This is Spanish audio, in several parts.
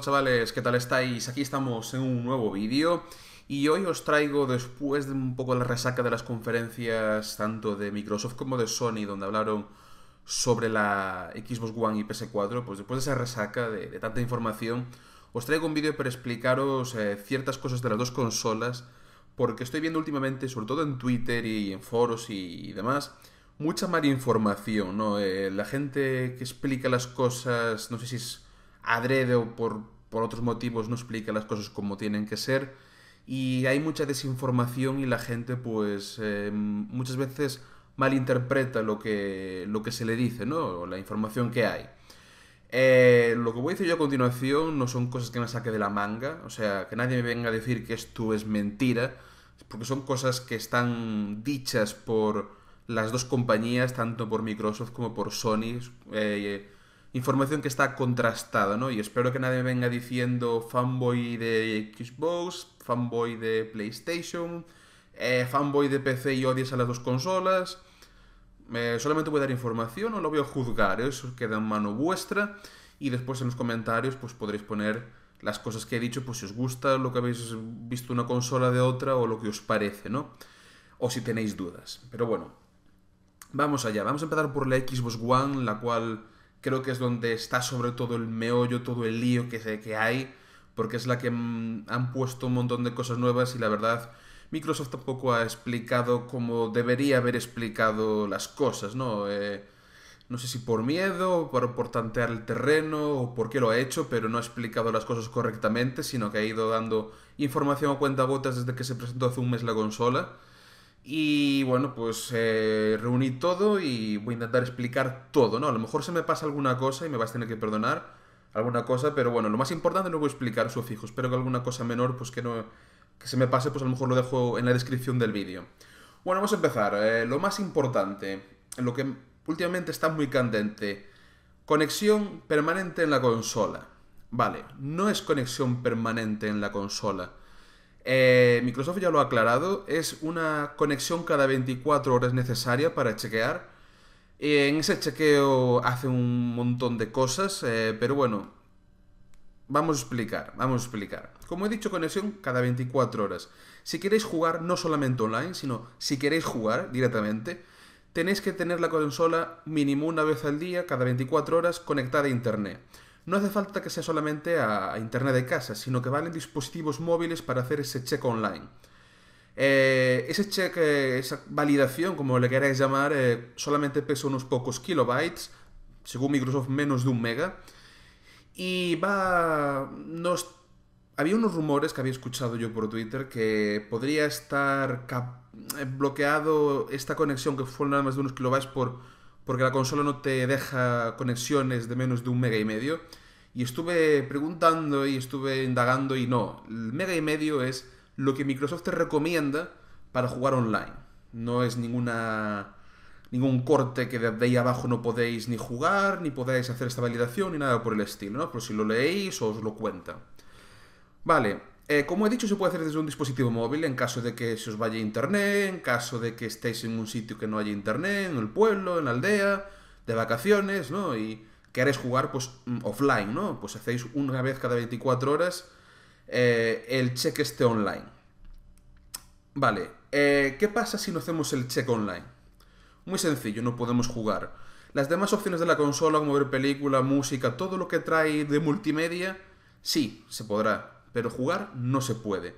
chavales, ¿qué tal estáis? Aquí estamos en un nuevo vídeo y hoy os traigo después de un poco la resaca de las conferencias tanto de Microsoft como de Sony donde hablaron sobre la Xbox One y PS4, pues después de esa resaca de, tanta información os traigo un vídeo para explicaros eh, ciertas cosas de las dos consolas porque estoy viendo últimamente, sobre todo en Twitter y en foros y, demás, mucha mala información, ¿no? Eh, la gente que explica las cosas, no sé si es adrede o por, por otros motivos no explica las cosas como tienen que ser. Y hay mucha desinformación y la gente pues eh, muchas veces malinterpreta lo que, lo que se le dice, ¿no? La información que hay. Eh, lo que voy a decir yo a continuación no son cosas que me saque de la manga, o sea, que nadie me venga a decir que esto es mentira, porque son cosas que están dichas por las dos compañías, tanto por Microsoft como por Sony, eh, información que está contrastada, ¿no? Y espero que nadie me venga diciendo fanboy de Xbox, fanboy de PlayStation, eh, fanboy de PC y odies a las dos consolas. Eh, solamente voy a dar información, no lo voy a juzgar, ¿eh? eso queda en mano vuestra. Y después en los comentarios pues podréis poner las cosas que he dicho, pues si os gusta lo que habéis visto una consola de otra o lo que os parece, ¿no? O si tenéis dudas. Pero bueno, vamos allá. Vamos a empezar por la Xbox One, la cual creo que es donde está sobre todo el meollo, todo el lío que, que hay, porque es la que mm, han puesto un montón de cosas nuevas y la verdad Microsoft tampoco ha explicado como debería haber explicado las cosas, ¿no? Eh, no sé si por miedo, por, por tantear el terreno o por qué lo ha hecho, pero no ha explicado las cosas correctamente, sino que ha ido dando información a cuenta gotas desde que se presentó hace un mes la consola. Y bueno, pues eh, reuní todo y voy a intentar explicar todo, ¿no? A lo mejor se me pasa alguna cosa y me vas a tener que perdonar alguna cosa, pero bueno, lo más importante no voy a explicar fijo. espero que alguna cosa menor, pues que no que se me pase, pues a lo mejor lo dejo en la descripción del vídeo. Bueno, vamos a empezar. Eh, lo más importante, lo que últimamente está muy candente, conexión permanente en la consola. Vale, no es conexión permanente en la consola eh, Microsoft ya lo ha aclarado, es una conexión cada 24 horas necesaria para chequear. En ese chequeo hace un montón de cosas, eh, pero bueno, vamos a explicar, vamos a explicar. Como he dicho, conexión cada 24 horas. Si queréis jugar, no solamente online, sino si queréis jugar directamente, tenéis que tener la consola mínimo una vez al día, cada 24 horas, conectada a Internet. No hace falta que sea solamente a Internet de casa, sino que valen dispositivos móviles para hacer ese check online. Eh, ese check, eh, esa validación, como le queráis llamar, eh, solamente pesa unos pocos kilobytes, según Microsoft menos de un mega. Y va... Había unos rumores que había escuchado yo por Twitter que podría estar bloqueado esta conexión que fue nada más de unos kilobytes por porque la consola no te deja conexiones de menos de un mega y medio. Y estuve preguntando y estuve indagando y no, el mega y medio es lo que Microsoft te recomienda para jugar online. No es ninguna ningún corte que desde ahí abajo no podéis ni jugar, ni podáis hacer esta validación, ni nada por el estilo, ¿no? Pero si lo leéis os lo cuenta. Vale, eh, como he dicho, se puede hacer desde un dispositivo móvil en caso de que se os vaya internet, en caso de que estéis en un sitio que no haya internet, en el pueblo, en la aldea, de vacaciones, ¿no? Y queréis jugar pues mm, offline, ¿no? Pues hacéis una vez cada 24 horas eh, el check este online. Vale, eh, ¿qué pasa si no hacemos el check online? Muy sencillo, no podemos jugar. Las demás opciones de la consola, como ver película, música, todo lo que trae de multimedia, sí, se podrá pero jugar no se puede.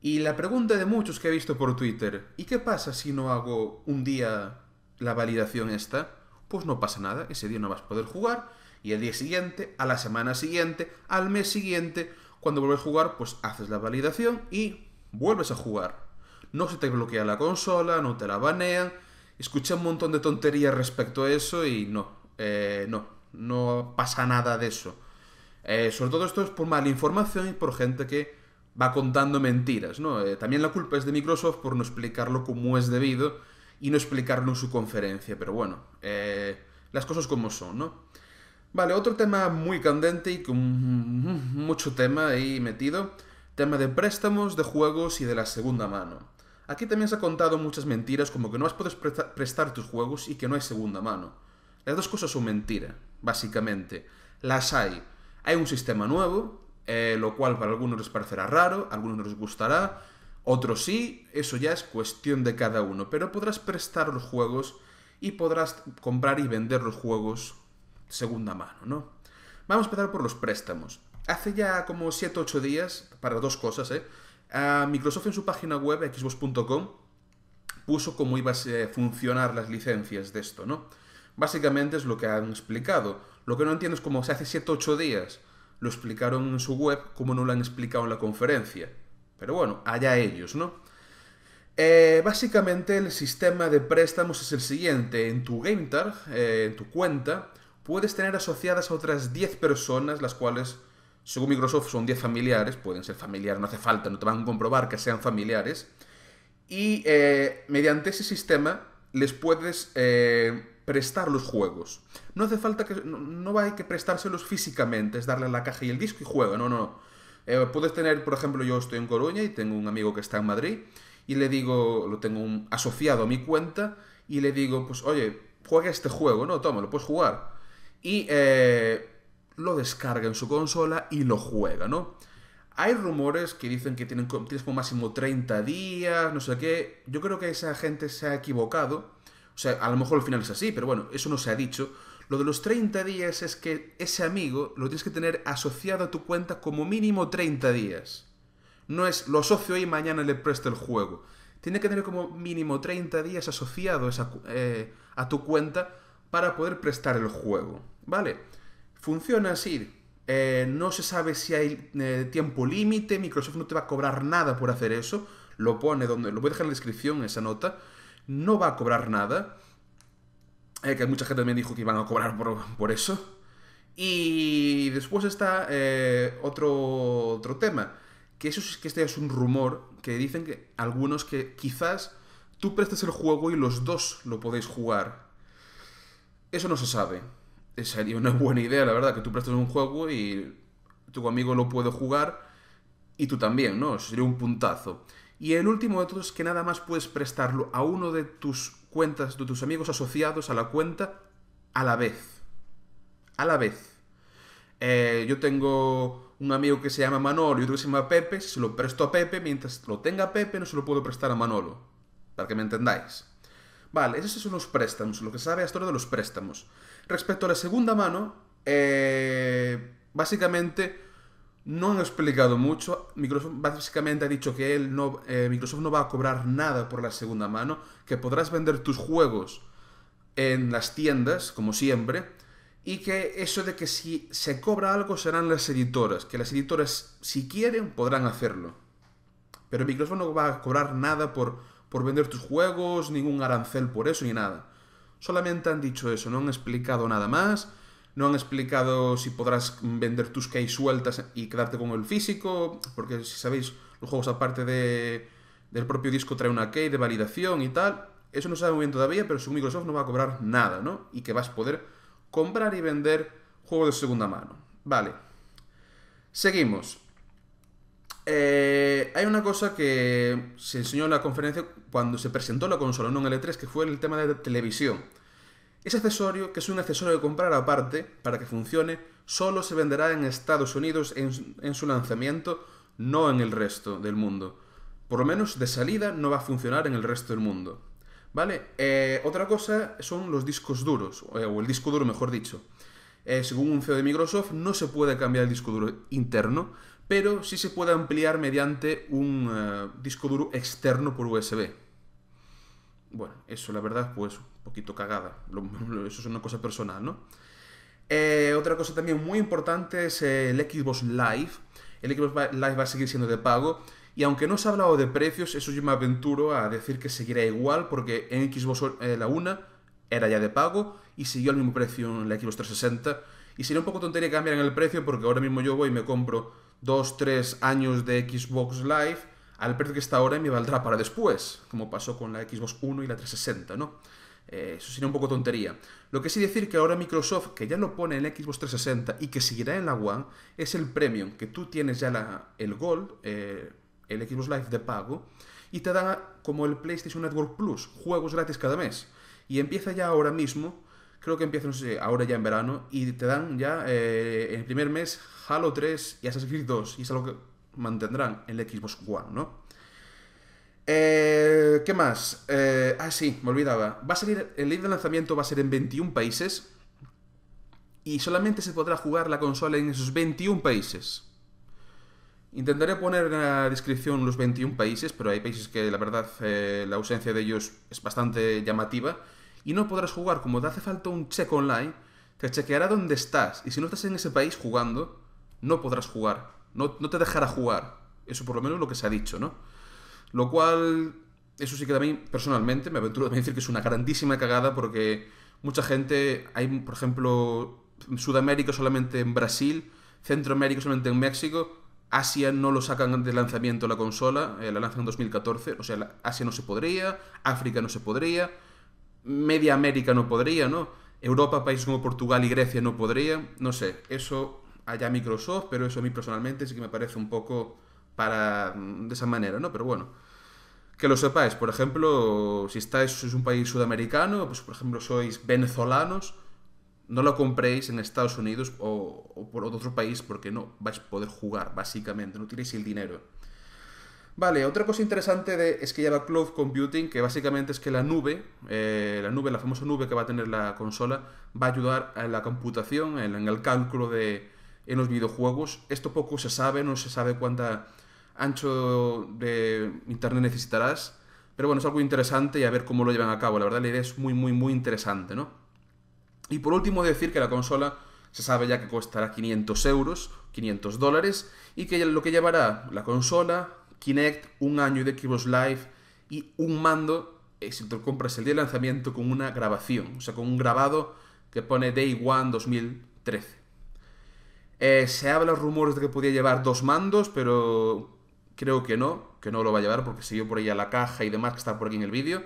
Y la pregunta de muchos que he visto por Twitter, ¿y qué pasa si no hago un día la validación esta? Pues no pasa nada, ese día no vas a poder jugar, y el día siguiente, a la semana siguiente, al mes siguiente, cuando vuelves a jugar, pues haces la validación y vuelves a jugar. No se te bloquea la consola, no te la banean. Escuché un montón de tonterías respecto a eso y no, eh, no, no pasa nada de eso. Eh, sobre todo esto es por mala información y por gente que va contando mentiras, ¿no? Eh, también la culpa es de Microsoft por no explicarlo como es debido y no explicarlo en su conferencia, pero bueno, eh, las cosas como son, ¿no? Vale, otro tema muy candente y con mucho tema ahí metido, tema de préstamos, de juegos y de la segunda mano. Aquí también se ha contado muchas mentiras como que no has puedes prestar tus juegos y que no hay segunda mano. Las dos cosas son mentira, básicamente. Las hay. Hay un sistema nuevo, eh, lo cual para algunos les parecerá raro, a algunos les gustará, otros sí, eso ya es cuestión de cada uno, pero podrás prestar los juegos y podrás comprar y vender los juegos segunda mano, ¿no? Vamos a empezar por los préstamos. Hace ya como 7 8 días, para dos cosas, ¿eh? Ah, Microsoft en su página web, xbox.com, puso cómo iban a funcionar las licencias de esto, ¿no? Básicamente es lo que han explicado lo que no entiendo es cómo se hace 7-8 días lo explicaron en su web, como no lo han explicado en la conferencia. Pero bueno, allá ellos, ¿no? Eh, básicamente el sistema de préstamos es el siguiente. En tu GameTag, eh, en tu cuenta, puedes tener asociadas a otras 10 personas, las cuales, según Microsoft, son 10 familiares. Pueden ser familiares, no hace falta, no te van a comprobar que sean familiares. Y eh, mediante ese sistema les puedes prestar los juegos. No hace falta que. No, hay que prestárselos físicamente, es darle la caja y el disco y juega. No, no, eh, puedes tener, por ejemplo, yo estoy en Coruña y tengo un amigo que está en Madrid y le digo, lo tengo un, asociado a mi cuenta y le digo, pues oye, juega este juego, ¿no? Toma, lo puedes jugar. Y eh, lo descarga en su consola y lo juega, ¿no? Hay rumores que dicen que tienen, tienes como máximo 30 días, no sé qué. Yo creo que esa gente se ha equivocado o sea, a lo mejor al final es así, pero bueno, eso no se ha dicho. Lo de los 30 días es que ese amigo lo tienes que tener asociado a tu cuenta como mínimo 30 días. No es lo asocio y mañana le presto el juego. Tiene que tener como mínimo 30 días asociado eh, a tu cuenta para poder prestar el juego. ¿Vale? Funciona así. Eh, no se sabe si hay eh, tiempo límite. Microsoft no te va a cobrar nada por hacer eso. Lo pone donde. Lo voy a dejar en la descripción esa nota no va a cobrar nada. Eh, que mucha gente también dijo que iban a cobrar por, eso. Y después está eh, otro, otro tema. Que eso es que este es un rumor que dicen que algunos que quizás tú prestes el juego y los dos lo podéis jugar. Eso no se sabe. Sería una buena idea, la verdad, que tú prestes un juego y tu amigo lo puede jugar y tú también, ¿no? sería un puntazo. Y el último de todos es que nada más puedes prestarlo a uno de tus cuentas, de tus amigos asociados a la cuenta, a la vez. A la vez. Eh, yo tengo un amigo que se llama Manolo y otro que se llama Pepe. Si se lo presto a Pepe, mientras lo tenga Pepe, no se lo puedo prestar a Manolo. Para que me entendáis. Vale, esos son los préstamos, lo que sabe hasta ahora de los préstamos. Respecto a la segunda mano, eh, básicamente no han explicado mucho. Microsoft básicamente ha dicho que él no, eh, Microsoft no va a cobrar nada por la segunda mano, que podrás vender tus juegos en las tiendas, como siempre, y que eso de que si se cobra algo serán las editoras, que las editoras si quieren podrán hacerlo. Pero Microsoft no va a cobrar nada por, por vender tus juegos, ningún arancel por eso ni nada. Solamente han dicho eso, no han explicado nada más no han explicado si podrás vender tus keys sueltas y quedarte con el físico, porque si sabéis, los juegos aparte de, del propio disco trae una key de validación y tal. Eso no se sabe muy bien todavía, pero su Microsoft no va a cobrar nada, ¿no? Y que vas a poder comprar y vender juegos de segunda mano. Vale. Seguimos. Eh, hay una cosa que se enseñó en la conferencia cuando se presentó la consola, no en el 3 e que fue el tema de televisión. Ese accesorio, que es un accesorio de comprar aparte para que funcione, solo se venderá en Estados Unidos en, su lanzamiento, no en el resto del mundo. Por lo menos de salida no va a funcionar en el resto del mundo. ¿Vale? Eh, otra cosa son los discos duros, o eh, el disco duro mejor dicho. Eh, según un CEO de Microsoft, no se puede cambiar el disco duro interno, pero sí se puede ampliar mediante un disco duro externo por USB. Bueno, eso la verdad, pues un poquito cagada. eso es una cosa personal, ¿no? Eh, otra cosa también muy importante es el Xbox Live. El Xbox Live va a seguir siendo de pago. Y aunque no se ha hablado de precios, eso yo me aventuro a decir que seguirá igual, porque en Xbox eh, la 1 era ya de pago y siguió al mismo precio en la Xbox 360. Y sería un poco tontería cambiar en el precio, porque ahora mismo yo voy y me compro 2-3 años de Xbox Live al precio que está ahora y me valdrá para después, como pasó con la Xbox One y la 360, ¿no? Eh, eso sería un poco tontería. Lo que sí decir que ahora Microsoft, que ya lo pone en la Xbox 360 y que seguirá en la One, es el Premium, que tú tienes ya el Gold, eh, el Xbox Live de pago, y te da como el PlayStation Network Plus, juegos gratis cada mes. Y empieza ya ahora mismo, creo que empieza, ahora ya en verano, y te dan ya eh, en el primer mes Halo 3 y Assassin's Creed 2, y es algo que mantendrán el Xbox One, ¿no? Eh, ¿Qué más? Eh, ah, sí, me olvidaba. Va a salir, el ley de lanzamiento va a ser en 21 países y solamente se podrá jugar la consola en esos 21 países. Intentaré poner en la descripción los 21 países, pero hay países que la verdad eh, la ausencia de ellos es bastante llamativa y no podrás jugar como te hace falta un check online, ...que chequeará dónde estás y si no estás en ese país jugando, no podrás jugar no, te dejará jugar. Eso por lo menos es lo que se ha dicho, ¿no? Lo cual, eso sí que también, personalmente, me aventuro a decir que es una grandísima cagada porque mucha gente, hay, por ejemplo, Sudamérica solamente en Brasil, Centroamérica solamente en México, Asia no lo sacan de lanzamiento la consola, eh, la lanzan en 2014, o sea, Asia no se podría, África no se podría, Media América no podría, ¿no? Europa, países como Portugal y Grecia no podría, no sé, eso allá Microsoft, pero eso a mí personalmente sí que me parece un poco para mm, de esa manera, ¿no? Pero bueno, que lo sepáis. Por ejemplo, si estáis, en un país sudamericano, pues por ejemplo sois venezolanos, no lo compréis en Estados Unidos o, por otro país porque no vais a poder jugar, básicamente, no tiréis el dinero. Vale, otra cosa interesante de, es que lleva Cloud Computing, que básicamente es que la nube, eh, la nube, la famosa nube que va a tener la consola, va a ayudar en la computación, en el cálculo de, en los videojuegos. Esto poco se sabe, no se sabe cuánta ancho de internet necesitarás. Pero bueno, es algo interesante y a ver cómo lo llevan a cabo. La verdad, la idea es muy, muy, muy interesante, ¿no? Y por último, decir que la consola se sabe ya que costará 500 euros, 500 dólares, y que lo que llevará la consola, Kinect, un año de Xbox Live y un mando, eh, si te compras el día de lanzamiento, con una grabación, o sea, con un grabado que pone Day One 2013. Eh, se habla rumores de que podía llevar dos mandos, pero creo que no, que no lo va a llevar porque siguió por ahí a la caja y demás que está por aquí en el vídeo.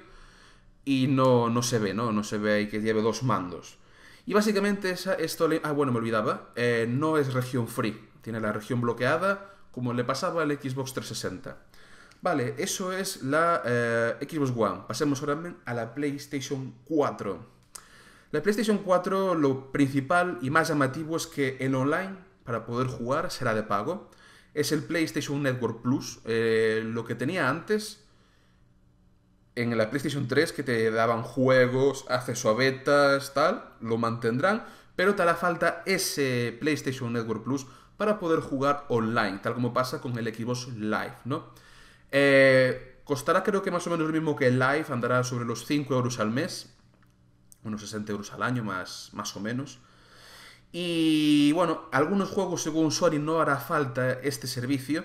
Y no, no se ve, ¿no? No se ve ahí que lleve dos mandos. Y básicamente esa, esto... Le... Ah, bueno, me olvidaba. Eh, no es región free. Tiene la región bloqueada, como le pasaba al Xbox 360. Vale, eso es la eh, Xbox One. Pasemos ahora a la PlayStation 4. La PlayStation 4 lo principal y más llamativo es que en online para poder jugar será de pago. Es el PlayStation Network Plus. Eh, lo que tenía antes en la PlayStation 3, que te daban juegos, acceso a betas, tal, lo mantendrán, pero te hará falta ese PlayStation Network Plus para poder jugar online, tal como pasa con el Xbox Live, ¿no? Eh, costará creo que más o menos lo mismo que el Live, andará sobre los 5 euros al mes, unos 60 euros al año más, más o menos. Y bueno, algunos juegos según Sony no hará falta este servicio,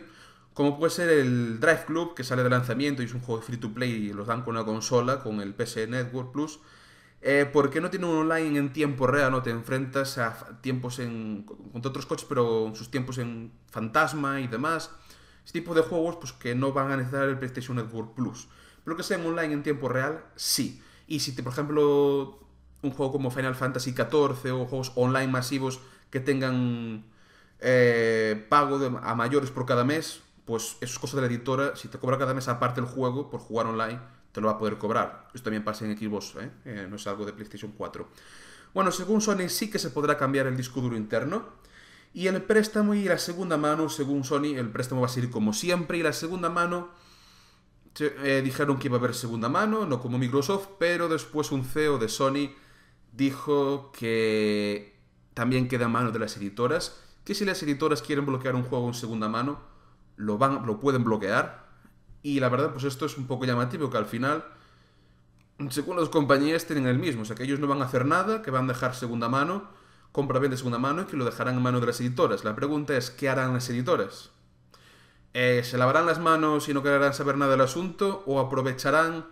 como puede ser el Drive Club, que sale de lanzamiento y es un juego free to play y los dan con una consola, con el PS Network Plus, eh, porque no tiene un online en tiempo real, no te enfrentas a tiempos en, contra otros coches, pero sus tiempos en fantasma y demás. Este tipo de juegos pues, que no van a necesitar el PlayStation Network Plus. Pero que sean online en tiempo real, sí. Y si, te, por ejemplo, un juego como Final Fantasy XIV o juegos online masivos que tengan eh, pago a mayores por cada mes, pues eso es cosa de la editora. Si te cobra cada mes aparte el juego por jugar online, te lo va a poder cobrar. Esto también pasa en Xbox, ¿eh? Eh, no es algo de PlayStation 4. Bueno, según Sony sí que se podrá cambiar el disco duro interno. Y el préstamo y la segunda mano, según Sony, el préstamo va a ser como siempre. Y la segunda mano, dijeron que iba a haber segunda mano, no como Microsoft, pero después un CEO de Sony dijo que también queda a manos de las editoras, que si las editoras quieren bloquear un juego en segunda mano, lo, van, lo pueden bloquear. Y la verdad, pues esto es un poco llamativo, que al final, según las compañías, tienen el mismo. O sea, que ellos no van a hacer nada, que van a dejar segunda mano, compra bien segunda mano y que lo dejarán en mano de las editoras. La pregunta es, ¿qué harán las editoras? Eh, ¿Se lavarán las manos y no querrán saber nada del asunto? ¿O aprovecharán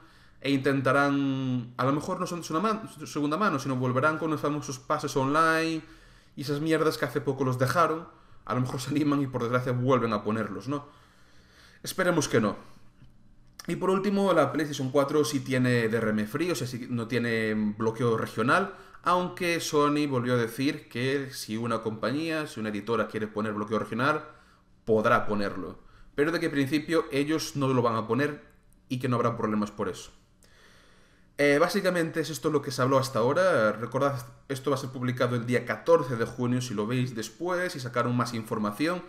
e intentarán, a lo mejor no son de segunda mano, sino volverán con los famosos pases online y esas mierdas que hace poco los dejaron, a lo mejor se animan y por desgracia vuelven a ponerlos, ¿no? Esperemos que no. Y por último, la PlayStation 4 sí tiene DRM free, o sea, no tiene bloqueo regional, aunque Sony volvió a decir que si una compañía, si una editora quiere poner bloqueo regional, podrá ponerlo. Pero de que en principio ellos no lo van a poner y que no habrá problemas por eso. Eh, básicamente es esto lo que se habló hasta ahora. Recordad, esto va a ser publicado el día 14 de junio si lo veis después y sacaron más información.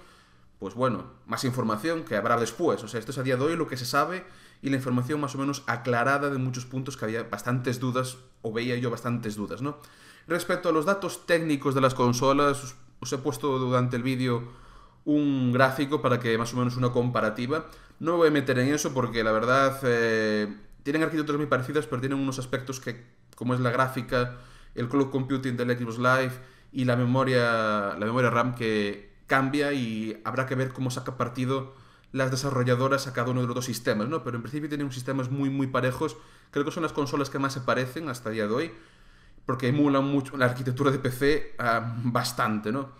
Pues bueno, más información que habrá después. O sea, esto es a día de hoy lo que se sabe y la información más o menos aclarada de muchos puntos que había bastantes dudas o veía yo bastantes dudas, ¿no? Respecto a los datos técnicos de las consolas, os he puesto durante el vídeo un gráfico para que más o menos una comparativa. No me voy a meter en eso porque la verdad... Eh, tienen arquitecturas muy parecidas, pero tienen unos aspectos que, como es la gráfica, el cloud computing del Xbox Live y la memoria, la memoria RAM que cambia y habrá que ver cómo saca partido las desarrolladoras a cada uno de los dos sistemas, ¿no? Pero en principio tienen sistemas muy, muy parejos. Creo que son las consolas que más se parecen hasta el día de hoy, porque emulan mucho la arquitectura de PC ah, bastante, ¿no?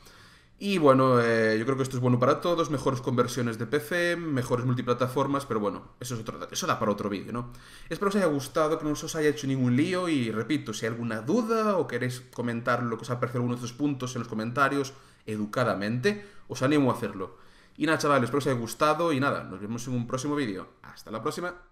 Y bueno, eh, yo creo que esto es bueno para todos, mejores conversiones de PC, mejores multiplataformas, pero bueno, eso, es otro, eso da para otro vídeo, ¿no? Espero que os haya gustado, que no os haya hecho ningún lío y repito, si hay alguna duda o queréis comentar lo que os ha parecido alguno de estos puntos en los comentarios, educadamente, os animo a hacerlo. Y nada, chavales, espero que os haya gustado y nada, nos vemos en un próximo vídeo. Hasta la próxima.